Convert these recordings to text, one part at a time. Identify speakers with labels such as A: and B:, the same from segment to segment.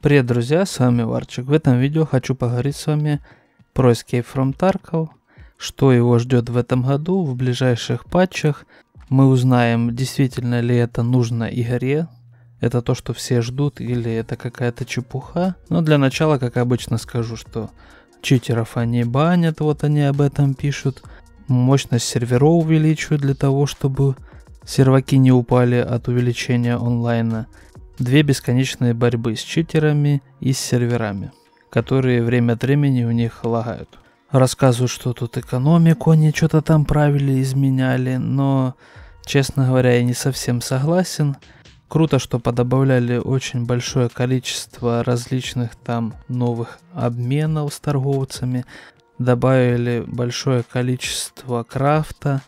A: Привет, друзья, с вами Варчик. В этом видео хочу поговорить с вами про Escape from Tarkov, что его ждет в этом году, в ближайших патчах. Мы узнаем, действительно ли это нужно игре, это то, что все ждут, или это какая-то чепуха. Но для начала, как обычно, скажу, что читеров они банят, вот они об этом пишут. Мощность серверов увеличивают для того, чтобы серваки не упали от увеличения онлайна – Две бесконечные борьбы с читерами и с серверами, которые время от времени у них лагают. Рассказывают, что тут экономику они что-то там правили, изменяли, но, честно говоря, я не совсем согласен. Круто, что подобавляли очень большое количество различных там новых обменов с торговцами, добавили большое количество крафта,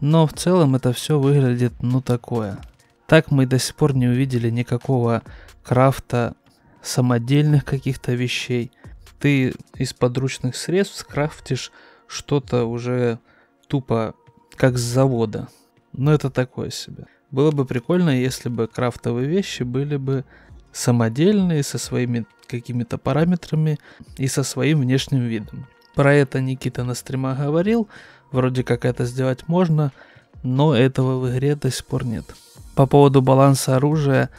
A: но в целом это все выглядит ну такое – так мы до сих пор не увидели никакого крафта самодельных каких-то вещей. Ты из подручных средств скрафтишь что-то уже тупо как с завода. Но ну, это такое себе. Было бы прикольно, если бы крафтовые вещи были бы самодельные, со своими какими-то параметрами и со своим внешним видом. Про это Никита на стримах говорил, вроде как это сделать можно, но этого в игре до сих пор нет. По поводу баланса оружия,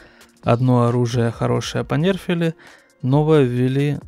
A: одно оружие хорошее понерфили, новое ввели,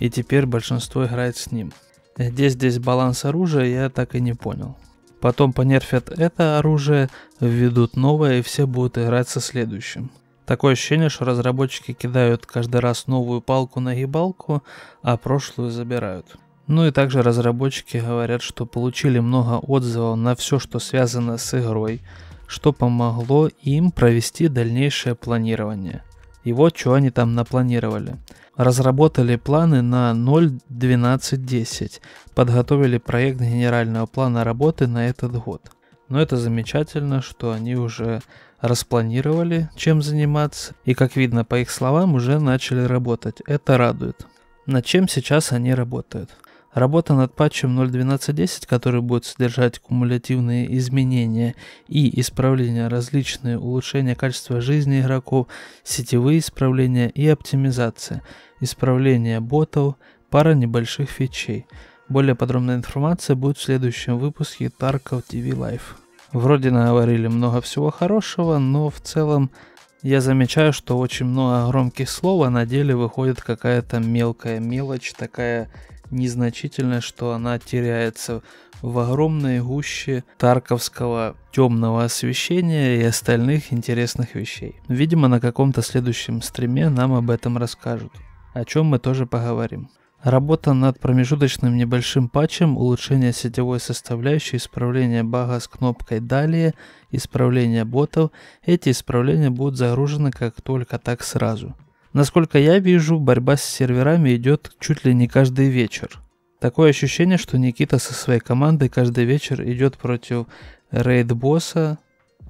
A: и теперь большинство играет с ним. Где здесь баланс оружия, я так и не понял. Потом понерфят это оружие, введут новое, и все будут играть со следующим. Такое ощущение, что разработчики кидают каждый раз новую палку на гибалку, а прошлую забирают. Ну и также разработчики говорят, что получили много отзывов на все, что связано с игрой, что помогло им провести дальнейшее планирование. И вот что они там напланировали. Разработали планы на 0.12.10, подготовили проект генерального плана работы на этот год. Но это замечательно, что они уже распланировали, чем заниматься, и, как видно по их словам, уже начали работать. Это радует. Над чем сейчас они работают? Работа над патчем 0.12.10, который будет содержать кумулятивные изменения и исправления, различные улучшения качества жизни игроков, сетевые исправления и оптимизация, исправление ботов, пара небольших фичей. Более подробная информация будет в следующем выпуске Tarkov TV Live. Вроде наговорили много всего хорошего, но в целом я замечаю, что очень много громких слов, а на деле выходит какая-то мелкая мелочь, такая незначительное, что она теряется в огромной гуще тарковского темного освещения и остальных интересных вещей. Видимо, на каком-то следующем стриме нам об этом расскажут, о чем мы тоже поговорим. Работа над промежуточным небольшим патчем, улучшение сетевой составляющей, исправление бага с кнопкой «Далее», исправление ботов. Эти исправления будут загружены как только так сразу. Насколько я вижу, борьба с серверами идет чуть ли не каждый вечер. Такое ощущение, что Никита со своей командой каждый вечер идет против рейд-босса,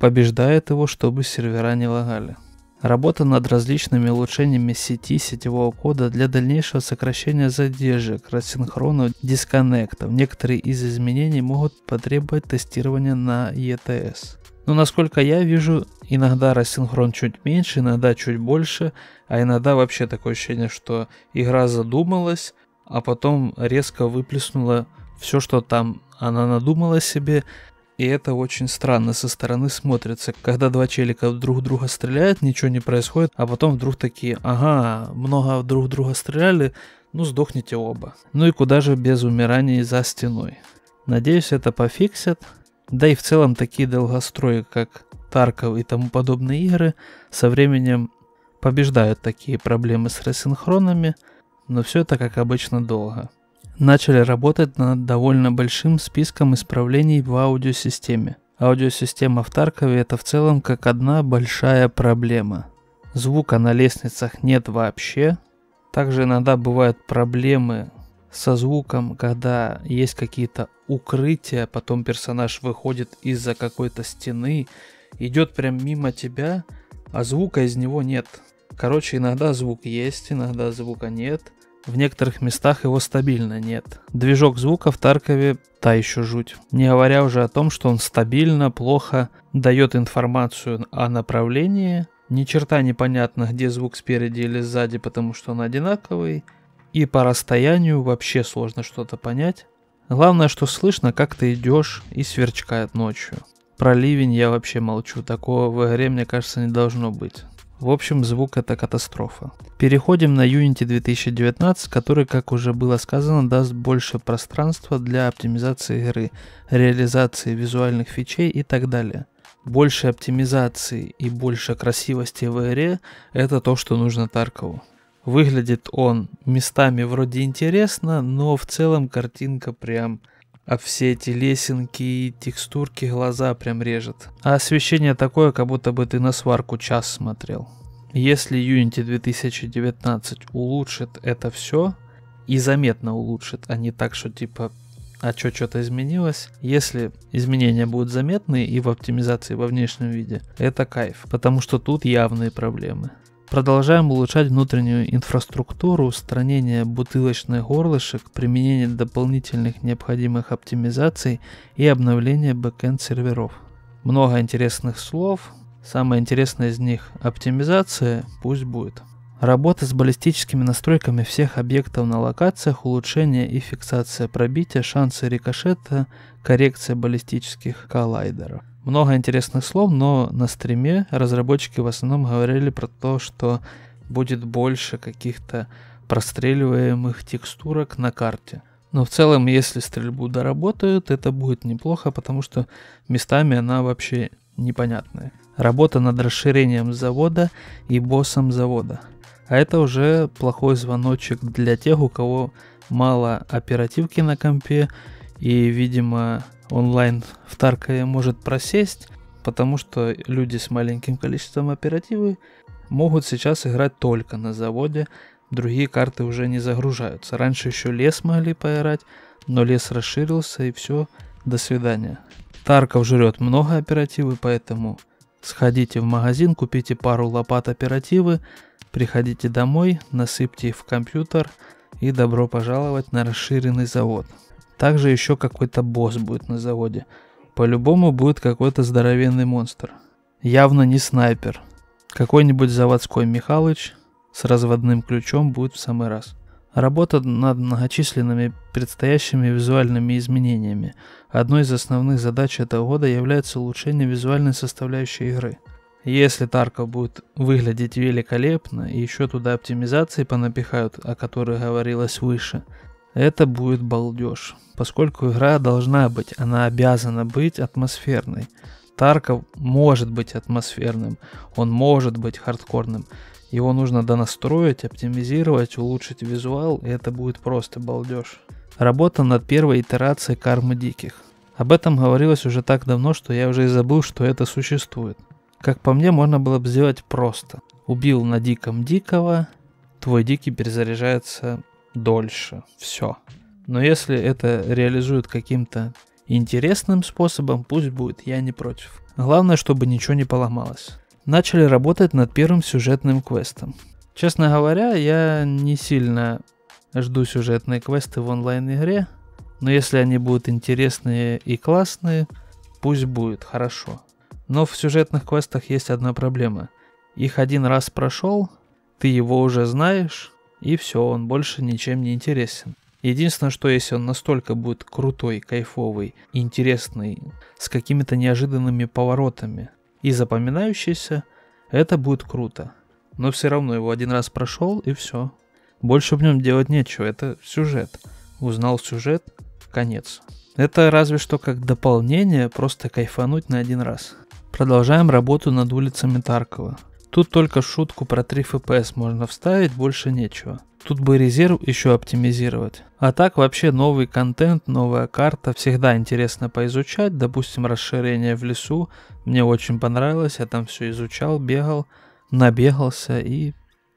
A: побеждает его, чтобы сервера не лагали. Работа над различными улучшениями сети сетевого кода для дальнейшего сокращения задержек, рассинхронов, дисконнектов. Некоторые из изменений могут потребовать тестирования на ETS. Но насколько я вижу, иногда рассинхрон чуть меньше, иногда чуть больше, а иногда вообще такое ощущение, что игра задумалась, а потом резко выплеснула все, что там она надумала себе, и это очень странно со стороны смотрится, когда два челика друг друга стреляют, ничего не происходит, а потом вдруг такие, ага, много друг друга стреляли, ну сдохните оба. Ну и куда же без умираний за стеной. Надеюсь, это пофиксят, да и в целом такие долгострои, как Тарков и тому подобные игры, со временем побеждают такие проблемы с рассинхронами, но все это, как обычно, долго. Начали работать над довольно большим списком исправлений в аудиосистеме. Аудиосистема в Таркове это в целом как одна большая проблема. Звука на лестницах нет вообще. Также иногда бывают проблемы со звуком, когда есть какие-то Укрытие, потом персонаж выходит из-за какой-то стены, идет прям мимо тебя, а звука из него нет. Короче, иногда звук есть, иногда звука нет. В некоторых местах его стабильно нет. Движок звука в Таркове та еще жуть. Не говоря уже о том, что он стабильно, плохо дает информацию о направлении. Ни черта непонятно, где звук спереди или сзади, потому что он одинаковый. И по расстоянию вообще сложно что-то понять. Главное, что слышно, как ты идешь и сверчкает ночью. Про ливень я вообще молчу, такого в игре, мне кажется, не должно быть. В общем, звук это катастрофа. Переходим на Unity 2019, который, как уже было сказано, даст больше пространства для оптимизации игры, реализации визуальных фичей и так далее. Больше оптимизации и больше красивости в игре – это то, что нужно Таркову. Выглядит он местами вроде интересно, но в целом картинка прям а все эти лесенки и текстурки глаза прям режет. А освещение такое, как будто бы ты на сварку час смотрел. Если Unity 2019 улучшит это все, и заметно улучшит, а не так, что типа а что что-то изменилось. Если изменения будут заметны и в оптимизации, и во внешнем виде, это кайф, потому что тут явные проблемы. Продолжаем улучшать внутреннюю инфраструктуру, устранение бутылочных горлышек, применение дополнительных необходимых оптимизаций и обновление бэкенд серверов. Много интересных слов, самое интересное из них – оптимизация, пусть будет. Работа с баллистическими настройками всех объектов на локациях, улучшение и фиксация пробития, шансы рикошета, коррекция баллистических коллайдеров. Много интересных слов, но на стриме разработчики в основном говорили про то, что будет больше каких-то простреливаемых текстурок на карте. Но в целом, если стрельбу доработают, это будет неплохо, потому что местами она вообще непонятная. Работа над расширением завода и боссом завода. А это уже плохой звоночек для тех, у кого мало оперативки на компе и, видимо, онлайн в Таркове может просесть, потому что люди с маленьким количеством оперативы могут сейчас играть только на заводе, другие карты уже не загружаются. Раньше еще лес могли поиграть, но лес расширился и все, до свидания. Тарков жрет много оперативы, поэтому сходите в магазин, купите пару лопат оперативы, приходите домой, насыпьте их в компьютер и добро пожаловать на расширенный завод. Также еще какой-то босс будет на заводе. По-любому будет какой-то здоровенный монстр. Явно не снайпер. Какой-нибудь заводской Михалыч с разводным ключом будет в самый раз. Работа над многочисленными предстоящими визуальными изменениями. Одной из основных задач этого года является улучшение визуальной составляющей игры. Если Тарков будет выглядеть великолепно, и еще туда оптимизации понапихают, о которых говорилось выше, это будет балдеж, поскольку игра должна быть, она обязана быть атмосферной. Тарков может быть атмосферным, он может быть хардкорным. Его нужно донастроить, оптимизировать, улучшить визуал, и это будет просто балдеж. Работа над первой итерацией кармы диких. Об этом говорилось уже так давно, что я уже и забыл, что это существует. Как по мне, можно было бы сделать просто. Убил на диком дикого, твой дикий перезаряжается дольше. Все. Но если это реализуют каким-то интересным способом, пусть будет, я не против. Главное, чтобы ничего не поломалось. Начали работать над первым сюжетным квестом. Честно говоря, я не сильно жду сюжетные квесты в онлайн-игре, но если они будут интересные и классные, пусть будет, хорошо. Но в сюжетных квестах есть одна проблема. Их один раз прошел, ты его уже знаешь, и все, он больше ничем не интересен. Единственное, что если он настолько будет крутой, кайфовый, интересный, с какими-то неожиданными поворотами и запоминающийся, это будет круто. Но все равно его один раз прошел и все. Больше в нем делать нечего, это сюжет. Узнал сюжет, конец. Это разве что как дополнение, просто кайфануть на один раз. Продолжаем работу над улицами Таркова. Тут только шутку про 3 FPS можно вставить, больше нечего. Тут бы резерв еще оптимизировать. А так вообще новый контент, новая карта, всегда интересно поизучать. Допустим, расширение в лесу, мне очень понравилось, я там все изучал, бегал, набегался и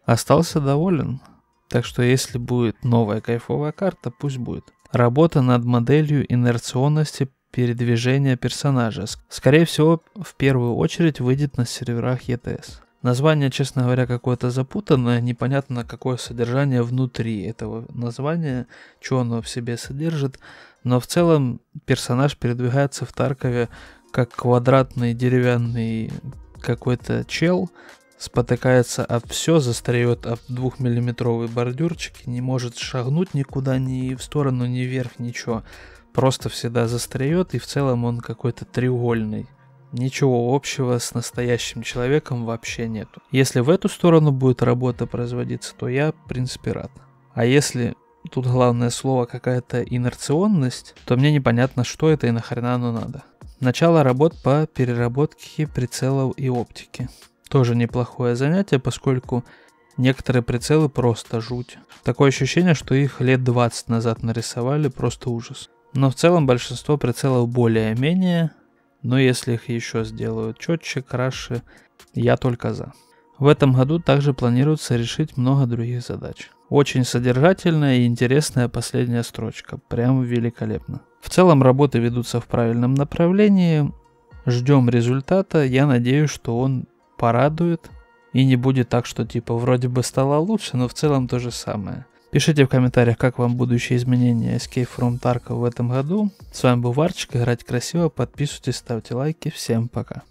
A: остался доволен. Так что если будет новая кайфовая карта, пусть будет. Работа над моделью инерционности передвижения персонажа. Скорее всего, в первую очередь выйдет на серверах ETS. Название, честно говоря, какое-то запутанное, непонятно какое содержание внутри этого названия, что оно в себе содержит, но в целом персонаж передвигается в Таркове как квадратный деревянный какой-то чел, спотыкается об все, застреет об двухмиллиметровый бордюрчик, не может шагнуть никуда, ни в сторону, ни вверх, ничего. Просто всегда застреет, и в целом он какой-то треугольный ничего общего с настоящим человеком вообще нету. Если в эту сторону будет работа производиться, то я, в принципе, рад. А если тут главное слово какая-то инерционность, то мне непонятно, что это и нахрена оно надо. Начало работ по переработке прицелов и оптики. Тоже неплохое занятие, поскольку некоторые прицелы просто жуть. Такое ощущение, что их лет 20 назад нарисовали, просто ужас. Но в целом большинство прицелов более-менее, но если их еще сделают четче, краше, я только за. В этом году также планируется решить много других задач. Очень содержательная и интересная последняя строчка, прям великолепно. В целом работы ведутся в правильном направлении, ждем результата, я надеюсь, что он порадует и не будет так, что типа вроде бы стало лучше, но в целом то же самое. Пишите в комментариях, как вам будущие изменения Escape from Tarkov в этом году. С вами был Варчик, играть красиво, подписывайтесь, ставьте лайки, всем пока.